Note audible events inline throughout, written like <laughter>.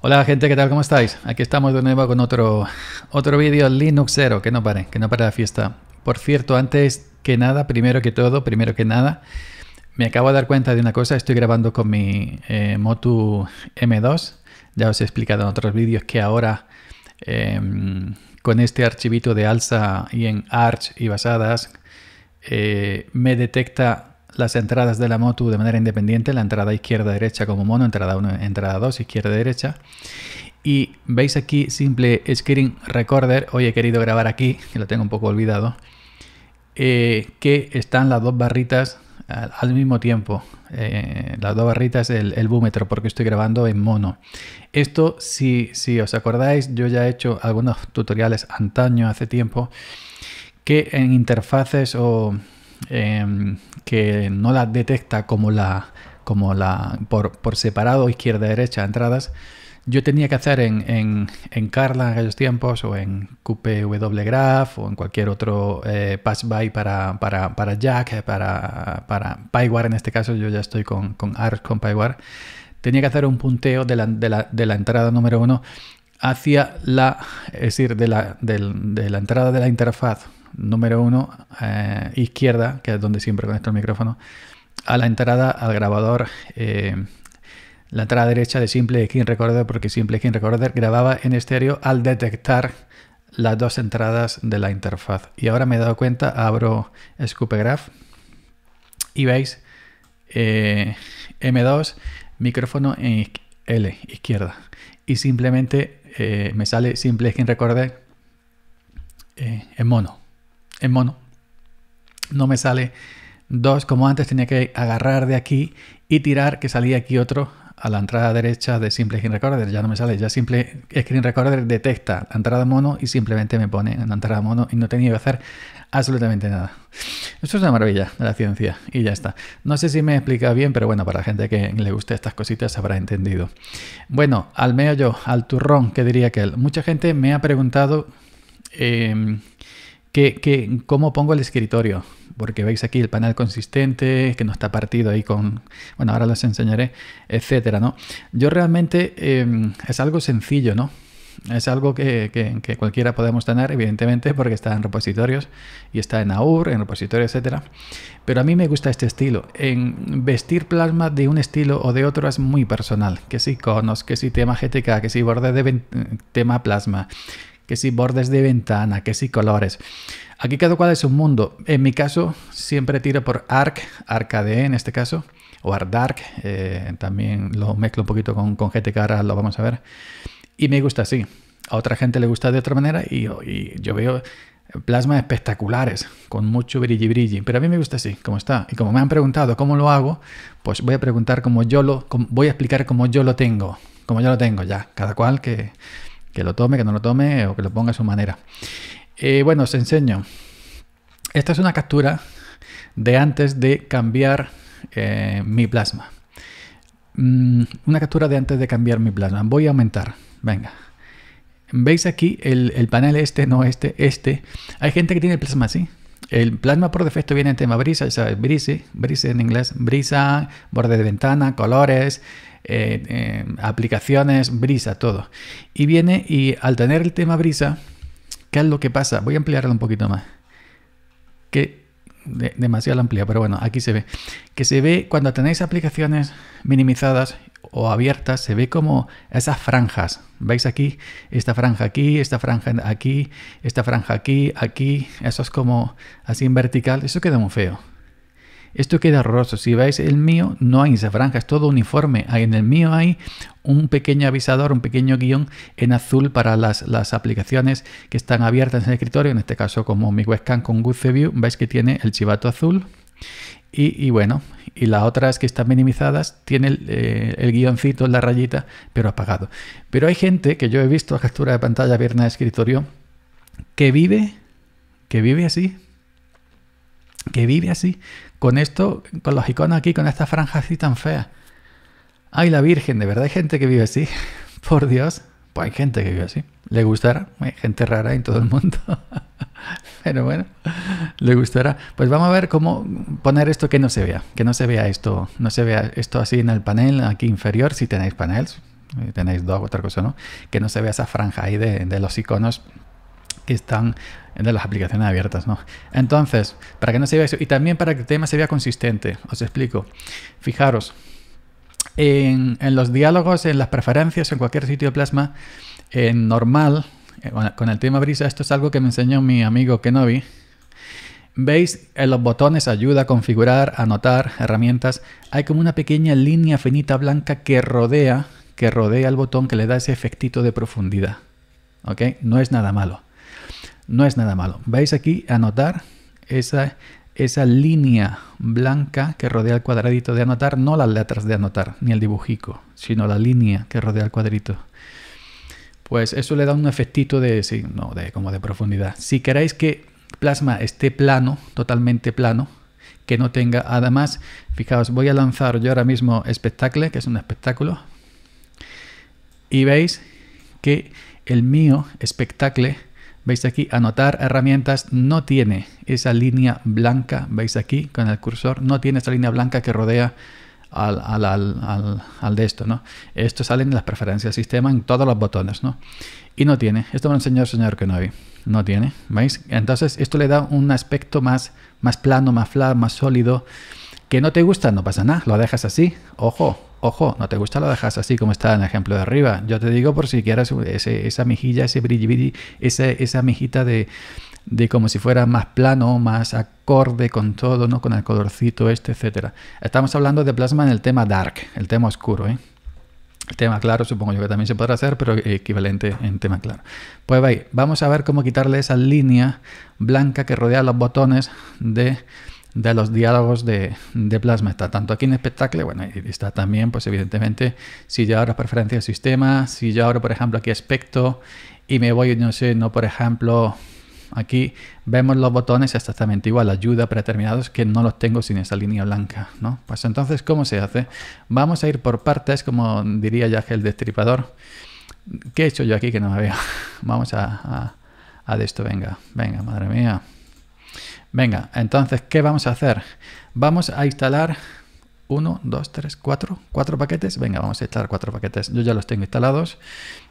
Hola gente, ¿qué tal? ¿Cómo estáis? Aquí estamos de nuevo con otro, otro vídeo 0, que no pare, que no pare la fiesta. Por cierto, antes que nada, primero que todo, primero que nada, me acabo de dar cuenta de una cosa, estoy grabando con mi eh, Motu M2, ya os he explicado en otros vídeos que ahora em, con este archivito de alza y en Arch y basadas eh, me detecta las entradas de la moto de manera independiente, la entrada izquierda-derecha como mono, entrada 1, entrada 2, izquierda-derecha. Y veis aquí simple screen recorder, hoy he querido grabar aquí, que lo tengo un poco olvidado, eh, que están las dos barritas al, mismo tiempo, eh, las dos barritas, el, el búmetro, porque estoy grabando en mono. Esto, si, si os acordáis, yo ya he hecho algunos tutoriales antaño, hace tiempo, que en interfaces o Em, que no la detecta como la, como la por, por separado, izquierda, derecha, entradas, yo tenía que hacer en, en, en, Carla en aquellos tiempos o en QPW Graph o en cualquier otro eh, pass-by para, para, para, Jack, para, para Pyware en este caso, yo ya estoy con, con con Pyware, tenía que hacer un punteo de la, de la, de la entrada número uno hacia la, es decir, de la, de la entrada de la interfaz número 1, eh, izquierda, que es donde siempre conecto el micrófono, a la entrada al grabador. Eh, la entrada derecha de Simple Skin Recorder, porque Simple Skin Recorder grababa en estéreo al detectar las dos entradas de la interfaz. Y ahora me he dado cuenta, abro graph y veis eh, M2, micrófono en L, izquierda. Y simplemente me sale Simple Skin Recorder en mono en mono. No me sale dos como antes tenía que agarrar de aquí y tirar que salía aquí otro a la entrada derecha de Simple Screen Recorder. Ya no me sale, ya Simple Screen Recorder detecta la entrada mono y simplemente me pone en la entrada mono y no tenía que hacer absolutamente nada. Esto es una maravilla de la ciencia y ya está. No sé si me explica bien, pero bueno, para la gente que le guste estas cositas habrá entendido. Bueno, al yo, al turrón, que diría que Mucha gente me ha preguntado... Em, cómo pongo el escritorio? Porque veis aquí el panel consistente, que no está partido ahí con... Bueno, ahora los enseñaré, etcétera, ¿no? Yo realmente em, es algo sencillo, ¿no? Es algo que, cualquiera podemos tener, evidentemente, porque está en repositorios y está en AUR, en repositorios, etcétera. Pero a mí me gusta este estilo. En vestir plasma de un estilo o de otro es muy personal. Que si conos, que si tema GTK, que si borde de tema plasma, que si bordes de ventana, que si colores. Aquí cada cual es un mundo. En mi caso, siempre tiro por ARC, ARCADE en este caso, o ArcDark, eh, también lo mezclo un poquito con, con GTK, lo vamos a ver. Y me gusta así. A otra gente le gusta de otra manera y, yo veo plasmas espectaculares, con mucho brilli brilli. Pero a mí me gusta así, como está. Y como me han preguntado cómo lo hago, pues voy a preguntar cómo yo lo, voy a explicar cómo yo lo tengo. Como yo lo tengo ya, cada cual que, que lo tome, que no lo tome o que lo ponga a su manera. Eh, bueno, os enseño. Esta es una captura de antes de cambiar eh, mi plasma. Mm, una captura de antes de cambiar mi plasma. Voy a aumentar. Venga. ¿Veis aquí el, el panel este, no este, este? Hay gente que tiene el plasma así. El plasma por defecto viene en tema brisa, ya sabes, brise, brise en inglés, brisa, borde de ventana, colores, eh, eh, aplicaciones, brisa, todo. Y viene y al tener el tema brisa, ¿qué es lo que pasa? Voy a ampliarlo un poquito más. Que demasiado amplia, pero bueno, aquí se ve. Que se ve cuando tenéis aplicaciones minimizadas o abiertas, se ve como esas franjas. ¿Veis aquí? Esta franja aquí, esta franja aquí, esta franja aquí, aquí. Eso es como así en vertical. Eso queda muy feo. Esto queda horroroso. Si veis el mío, no hay esa franja, es todo uniforme. En el mío hay un pequeño avisador, un pequeño guión en azul para las, aplicaciones que están abiertas en el escritorio. En este caso, como mi webcam con GoodView, View, veis que tiene el chivato azul y, bueno, y las otras que están minimizadas tienen el, eh, en guioncito, la rayita, pero apagado. Pero hay gente que yo he visto a captura de pantalla viernes de escritorio que vive, que vive así, que vive así, con esto, con los iconos aquí, con esta franja así tan fea. Ay, la Virgen, de verdad hay gente que vive así, <laughs> por Dios hay gente que vive así. Le gustará. Hay gente rara en todo el mundo. <laughs> Pero bueno, le gustará. Pues vamos a ver cómo poner esto que no se vea. Que no se vea esto. No se vea esto así en el panel aquí inferior. Si tenéis paneles, tenéis dos, otra cosa, ¿no? Que no se vea esa franja ahí de, de los iconos que están de las aplicaciones abiertas, ¿no? Entonces, para que no se vea eso, y también para que el tema se vea consistente, os explico. Fijaros, en, los diálogos, en las preferencias, en cualquier sitio de plasma, en eh, normal, eh, con el tema brisa, esto es algo que me enseñó mi amigo Kenobi. Veis en eh, los botones ayuda, configurar, anotar, herramientas. Hay como una pequeña línea finita blanca que rodea, que rodea el botón que le da ese efectito de profundidad. ¿Ok? No es nada malo. No es nada malo. Veis aquí anotar. Esa, esa línea blanca que rodea el cuadradito de anotar, no las letras de anotar, ni el dibujico, sino la línea que rodea el cuadrito. Pues eso le da un efectito de, no, de como de profundidad. Si queréis que plasma esté plano, totalmente plano, que no tenga, nada más, fijaos, voy a lanzar yo ahora mismo espectáculo, que es un espectáculo, y veis que el mío espectacle Veis aquí, anotar herramientas no tiene esa línea blanca, veis aquí con el cursor, no tiene esa línea blanca que rodea al, de esto, ¿no? Esto sale en las preferencias del sistema, en todos los botones, ¿no? Y no tiene. Esto me lo enseñó el señor hay No tiene, ¿veis? Entonces esto le da un aspecto más, más plano, más flat, más sólido. Que no te gusta, no pasa nada, lo dejas así. Ojo, Ojo, no te gusta, lo dejas así como está en el ejemplo de arriba. Yo te digo por si quieres esa mejilla, ese brilli esa, esa mejita de, de como si fuera más plano, más acorde con todo, ¿no? Con el colorcito este, etcétera. Estamos hablando de plasma en el tema dark, el tema oscuro, ¿eh? El tema claro supongo yo que también se podrá hacer, pero equivalente en tema claro. Pues vamos a ver cómo quitarle esa línea blanca que rodea los botones de de los diálogos de, de, Plasma. Está tanto aquí en espectáculo, bueno, y está también, pues evidentemente, si yo abro preferencia de sistema, si yo abro, por ejemplo, aquí aspecto y me voy, no sé, no, por ejemplo, aquí vemos los botones exactamente igual, ayuda predeterminados que no los tengo sin esa línea blanca, ¿no? Pues entonces, ¿cómo se hace? Vamos a ir por partes, como diría ya el destripador. ¿Qué he hecho yo aquí que no me veo? <laughs> Vamos a, a de esto, venga, venga, madre mía. Venga, entonces, ¿qué vamos a hacer? Vamos a instalar 1, 2, 3, 4, 4 paquetes. Venga, vamos a instalar cuatro paquetes. Yo ya los tengo instalados.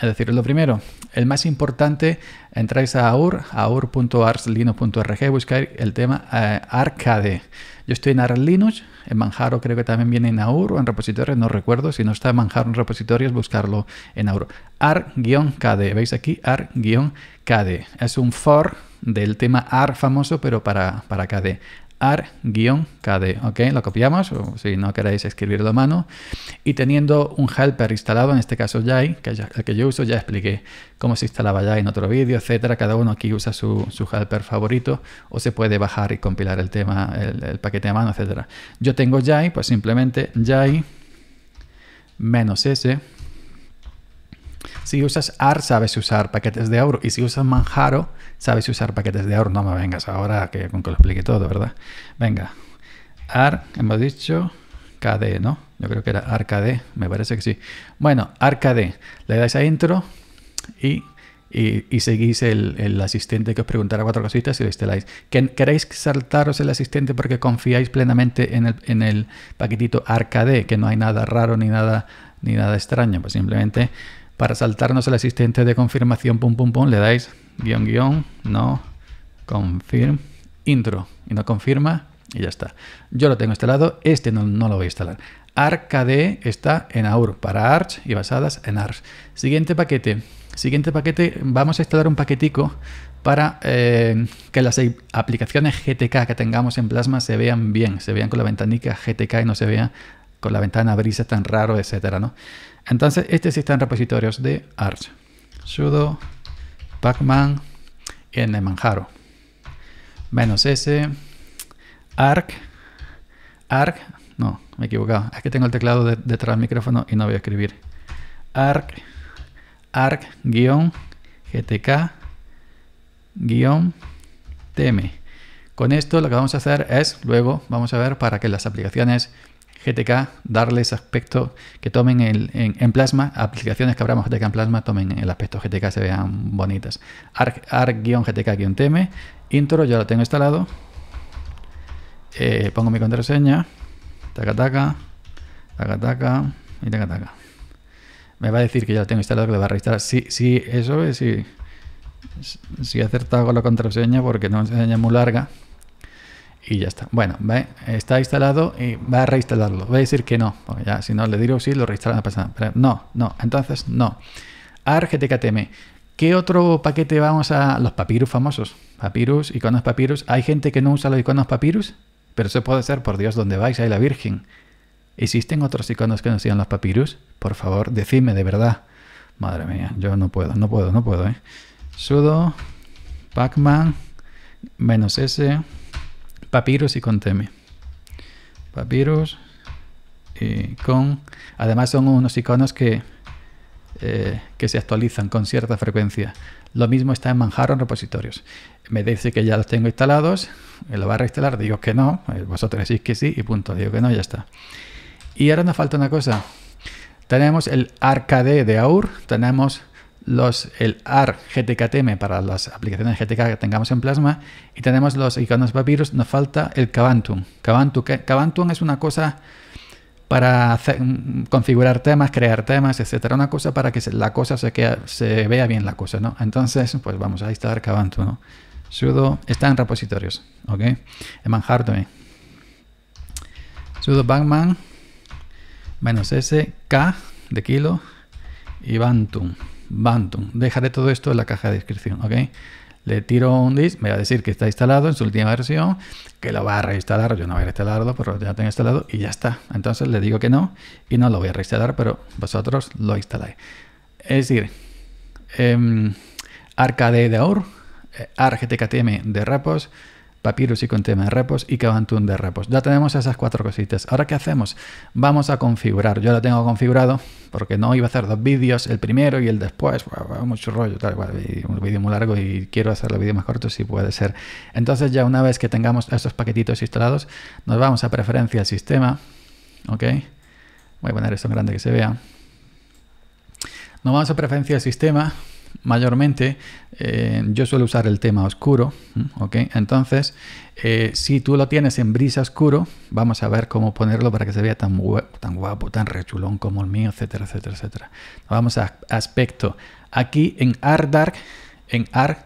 Es decir, lo primero, el más importante, entráis a AUR, aur.arslinux.org, buscáis el tema eh, Arcade. Yo estoy en Ars Linux, en Manjaro creo que también viene en AUR o en repositorios, no recuerdo. Si no está en Manjaro en repositorios, buscarlo en AUR. AR-KD, veis aquí, AR-KD es un for del tema AR famoso, pero para, para KDE. AR-KDE, ¿ok? Lo copiamos, o si no queréis escribirlo a mano. Y teniendo un helper instalado, en este caso Jai, que es el que yo uso, ya expliqué cómo se instalaba Jai en otro vídeo, etcétera. Cada uno aquí usa su, su, helper favorito, o se puede bajar y compilar el tema, el, paquete a mano, etcétera. Yo tengo Jai, pues simplemente Jai menos S si usas AR, sabes usar paquetes de oro Y si usas Manjaro, sabes usar paquetes de oro No me vengas ahora que, con que lo explique todo, ¿verdad? Venga. AR, hemos dicho KD, ¿no? Yo creo que era ARKD, me parece que sí. Bueno, ARKD. Le dais a intro y, y, seguís el, asistente que os preguntará cuatro cositas y lo instaláis. ¿Queréis saltaros el asistente porque confiáis plenamente en el, en el paquetito ARKD, que no hay nada raro ni nada, ni nada extraño? Pues simplemente para saltarnos el asistente de confirmación, pum, pum, pum, le dais guión, guión, no, confirm, intro, y no confirma, y ya está. Yo lo tengo instalado, este no, lo voy a instalar. Arcade está en AUR, para Arch y basadas en Arch. Siguiente paquete, siguiente paquete, vamos a instalar un paquetico para eh, que las aplicaciones GTK que tengamos en Plasma se vean bien, se vean con la ventanica GTK y no se vea con la ventana brisa tan raro, etcétera, ¿no? Entonces, este sí está repositorios de Arch. sudo pacman en manjaro. Menos S, arc, arc, no, me he equivocado. Es que tengo el teclado detrás del micrófono y no voy a escribir. Arc, arc, guión, gtk, guión, tm. Con esto lo que vamos a hacer es, luego vamos a ver para que las aplicaciones GTK, darles aspecto que tomen en, Plasma, aplicaciones que abramos GTK en Plasma, tomen el aspecto GTK, se vean bonitas. arc-gtk-tm, intro, ya lo tengo instalado, eh, pongo mi contraseña, taca taca, taca taca y taca taca. Me va a decir que ya lo tengo instalado, que lo va a reinstalar. Sí, sí, eso es, sí. Si sí, acertado con la contraseña porque no es una muy larga y ya está. Bueno, ¿ve? está instalado y va a reinstalarlo. Voy a decir que no, porque ya si no le digo sí, lo reinstala la pasada. no, no, entonces no. ARGTKTM. ¿Qué otro paquete vamos a...? Los papyrus famosos. Papyrus, iconos papirus. Hay gente que no usa los iconos papyrus, pero eso puede ser, por Dios, donde vais, hay la Virgen. ¿Existen otros iconos que no sean los papirus? Por favor, decidme de verdad. Madre mía, yo no puedo, no puedo, no puedo, ¿eh? Sudo, Pacman, menos S, Papyrus y con Temi. Papyrus y con... Además son unos iconos que, eh, que se actualizan con cierta frecuencia. Lo mismo está en Manjaro repositorios. Me dice que ya los tengo instalados, lo va a reinstalar, digo que no, eh, vosotros decís que sí y punto, digo que no, ya está. Y ahora nos falta una cosa. Tenemos el arcade de AUR, tenemos el AR GTKTM para las aplicaciones GTK que tengamos en Plasma y tenemos los iconos papirus nos falta el Cabantum. Cabantum, es una cosa para mm, configurar temas, crear temas, etcétera, una cosa para que la cosa se, se vea bien la cosa, ¿no? Entonces, pues vamos a instalar Cabantum, sudo está en repositorios, ¿ok? En Manjaro sudo bangman menos s k de kilo y bantum. Bantum. Dejaré todo esto en la caja de descripción, ¿ok? Le tiro un disk, me va a decir que está instalado en su última versión, que lo va a reinstalar, yo no voy a reinstalarlo, pero ya lo tengo instalado y ya está. Entonces le digo que no y no lo voy a reinstalar, pero vosotros lo instaláis. Es decir, em, Arcade de AUR, eh, de Rapos, y con tema de repos y Kabantun de repos. Ya tenemos esas cuatro cositas. Ahora, ¿qué hacemos? Vamos a configurar. Yo lo tengo configurado porque no iba a hacer dos vídeos, el primero y el después. mucho rollo, tal, cual. un vídeo muy largo y quiero hacer los vídeo más corto si puede ser. Entonces, ya una vez que tengamos estos paquetitos instalados, nos vamos a preferencia al sistema. ¿Ok? Voy a poner esto en grande que se vea. Nos vamos a preferencia del sistema, mayormente eh, yo suelo usar el tema oscuro, ¿ok? Entonces, eh, si tú lo tienes en brisa oscuro, vamos a ver cómo ponerlo para que se vea tan, guapo, tan rechulón como el mío, etcétera, etcétera, etcétera. Vamos a aspecto. Aquí en Art Dark, en Arc,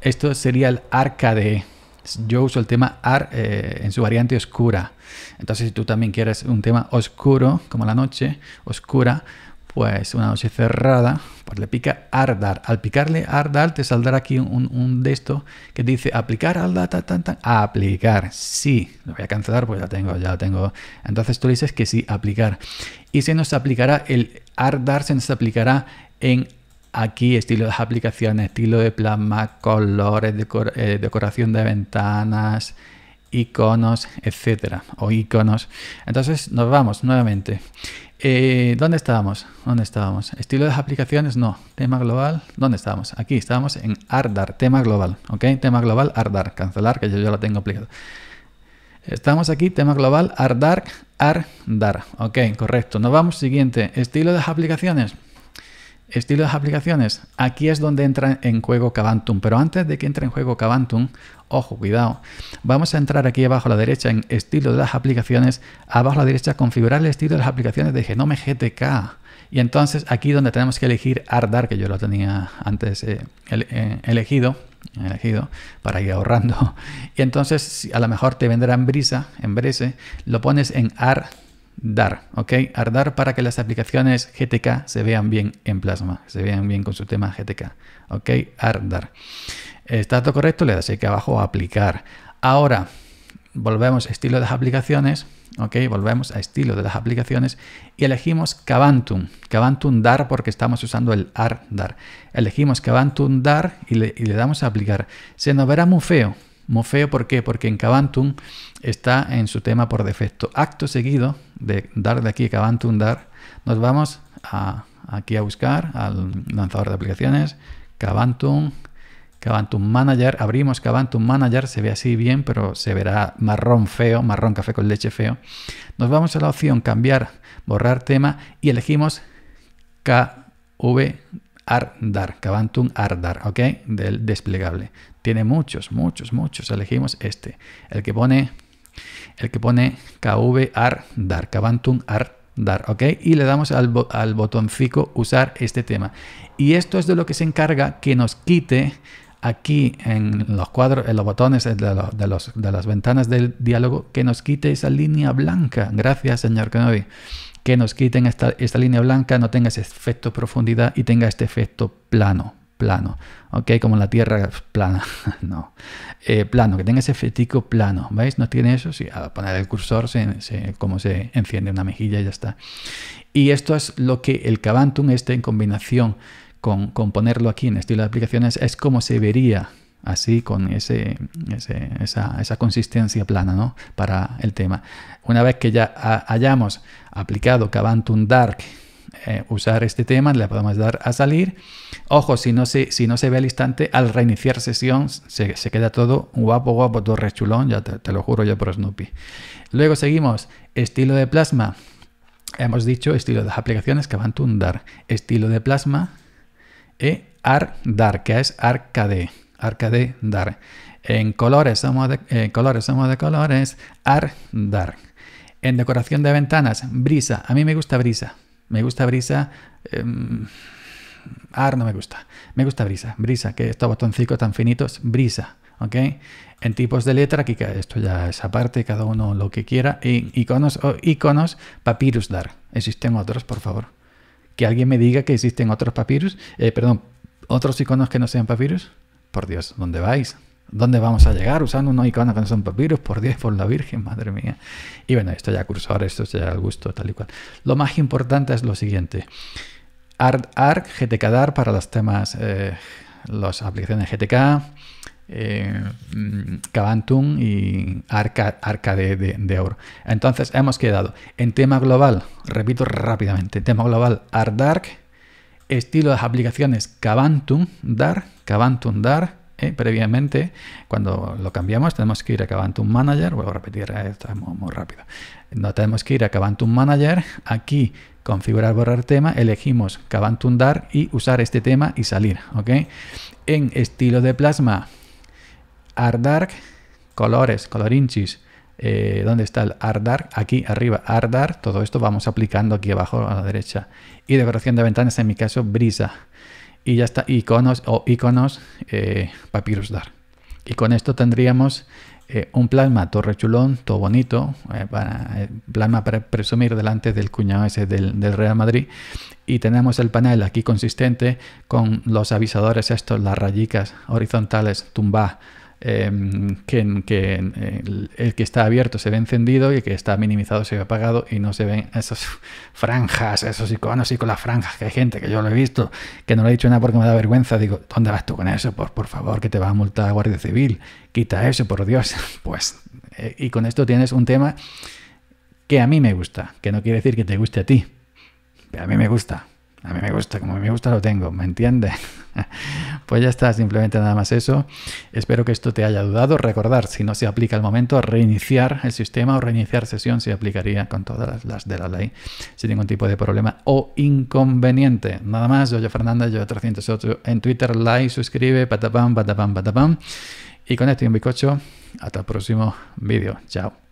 esto sería el arcade. Yo uso el tema art eh, en su variante oscura. Entonces, si tú también quieres un tema oscuro, como la noche, oscura, pues una noche cerrada, pues le pica Ardar. Al picarle Ardar te saldrá aquí un, un de esto que dice aplicar al data, tan, Aplicar, sí. Lo voy a cancelar pues ya tengo, ya lo tengo. Entonces tú le dices que sí, aplicar. Y se nos aplicará el Ardar, se nos aplicará en aquí estilo de aplicaciones, estilo de plasma, colores, eh, decoración de ventanas, iconos, etcétera, o iconos. Entonces nos vamos nuevamente eh, ¿Dónde estábamos? ¿Dónde estábamos? Estilo de aplicaciones, no. Tema global, ¿dónde estábamos? Aquí estábamos en Ardar, tema global, ¿ok? Tema global, Ardar, cancelar, que yo ya lo tengo aplicado. Estamos aquí, tema global, Ardar, Ardar, ok, correcto. Nos vamos, siguiente, estilo de aplicaciones. Estilo de aplicaciones, aquí es donde entra en juego Cavantum, pero antes de que entre en juego Cavantum, Ojo, cuidado. Vamos a entrar aquí abajo a la derecha en estilo de las aplicaciones. Abajo a la derecha configurar el estilo de las aplicaciones de Genome GTK. Y entonces aquí donde tenemos que elegir Ardar, que yo lo tenía antes eh, eh, elegido, elegido para ir ahorrando. <laughs> Y entonces a lo mejor te vendrá en Brisa, en Brese, lo pones en Ardar, ¿ok? Ardar para que las aplicaciones GTK se vean bien en Plasma, se vean bien con su tema GTK, ¿ok? Ardar. Está todo correcto, le das aquí abajo a aplicar. Ahora, volvemos a estilo de las aplicaciones, ok, volvemos a estilo de las aplicaciones y elegimos Cavantum, Cavantum Dar porque estamos usando el AR Dar. Elegimos Cavantum Dar y le, damos a aplicar. Se nos verá muy feo, feo ¿por qué? Porque en Cavantum está en su tema por defecto. Acto seguido de dar de aquí Cavantum dar, nos vamos a, aquí a buscar al lanzador de aplicaciones, Cavantum Cabantum Manager, abrimos Cabantum Manager, se ve así bien, pero se verá marrón feo, marrón café con leche feo. Nos vamos a la opción cambiar, borrar tema y elegimos KV Ardar, Cavantum Ardar, ¿ok? Del desplegable. Tiene muchos, muchos, muchos. Elegimos este, el que pone el que pone KV Ardar, Ardar dar, ¿ok? Y le damos al, botóncico al, botoncito usar este tema. Y esto es de lo que se encarga que nos quite aquí en los cuadros, en los botones de, las ventanas del diálogo, que nos quite esa línea blanca. Gracias, señor Kenobi. Que nos quiten esta, esta línea blanca, no tenga ese efecto profundidad y tenga este efecto plano, plano, ¿ok? Como la tierra plana, <laughs> no, eh, plano, que tenga ese efecto plano, ¿veis? ¿No tiene eso? Sí, a poner el cursor, se, como se enciende una mejilla y ya está. Y esto es lo que el Cavantum este en combinación con, ponerlo aquí en estilo de aplicaciones es como se vería así con ese, esa, consistencia plana ¿no? para el tema. Una vez que ya hayamos aplicado Cavantum Dark, eh, usar este tema, le podemos dar a salir. Ojo, si no se, si no se ve al instante, al reiniciar sesión se, queda todo guapo, guapo, todo rechulón, ya te, lo juro yo por Snoopy. Luego seguimos, estilo de plasma. Hemos dicho estilo de aplicaciones Cavantum Dark, estilo de plasma, y e, ARDAR, dar que es Arcade, Arcade Dar. En colores somos de, colores, somos de colores, dar En decoración de ventanas, brisa. A mí me gusta brisa. Me gusta brisa. Em, ar no me gusta. Me gusta brisa. Brisa, que estos botoncitos tan finitos, brisa. ¿Ok? En tipos de letra, aquí esto ya es aparte, cada uno lo que quiera. Y iconos iconos, papyrus dar. Existen otros, por favor que alguien me diga que existen otros papiros, eh, perdón, otros iconos que no sean papiros, Por Dios, ¿dónde vais? ¿Dónde vamos a llegar usando unos iconos que no son papiros, Por Dios, por la Virgen, madre mía. Y bueno, esto ya cursor, esto ya al gusto, tal y cual. Lo más importante es lo siguiente. ARC, GTK DAR para los temas, eh, las aplicaciones GTK, eh, y Arca, de, Oro. Entonces hemos quedado en tema global, repito rápidamente, tema global Ardark, estilo de aplicaciones Cabantum Dark Cabantum Dar, eh, previamente, cuando lo cambiamos, tenemos que ir a Cabantum Manager, vuelvo a repetir, eh, esto muy, rápido, no tenemos que ir a Cabantum Manager, aquí configurar borrar tema, elegimos Cabantum Dark y usar este tema y salir, ¿ok? En estilo de plasma Ardark, colores, colorinchis. Eh, ¿Dónde está el Ardark? Aquí arriba, Ardark. Todo esto vamos aplicando aquí abajo a la derecha. Y decoración de ventanas, en mi caso, brisa. Y ya está, iconos o iconos eh, Papyrus Dark. Y con esto tendríamos eh, un plasma torre chulón todo bonito, para, plasma para presumir delante del cuñado ese del, Real Madrid. Y tenemos el panel aquí consistente con los avisadores estos, las rayicas horizontales tumba, Em, que, em, el, que está abierto se ve encendido y el que está minimizado se ve apagado y no se ven esas <laughs> franjas, esos iconos y con las franjas, que hay gente que yo lo he visto, que no lo he dicho nada porque me da vergüenza, digo, ¿dónde vas tú con eso? Por, por favor, que te va a multar la Guardia Civil, quita eso, por Dios. <laughs> Pues, eh, y con esto tienes un tema que a mí me gusta, que no quiere decir que te guste a ti, pero a mí me gusta. A mí me gusta, como a me gusta lo tengo, ¿me entiendes? <laughs> <laughs> pues ya está, simplemente nada más eso. Espero que esto te haya ayudado. Recordar, si no se aplica el momento, reiniciar el sistema o reiniciar sesión se aplicaría con todas las de la ley sin ningún tipo de problema o inconveniente. Nada más, yo, yo Fernández, yo 308 en Twitter, like, suscribe, patapam, patapam, patapam. Y con esto y un bizcocho, hasta el próximo vídeo. Chao.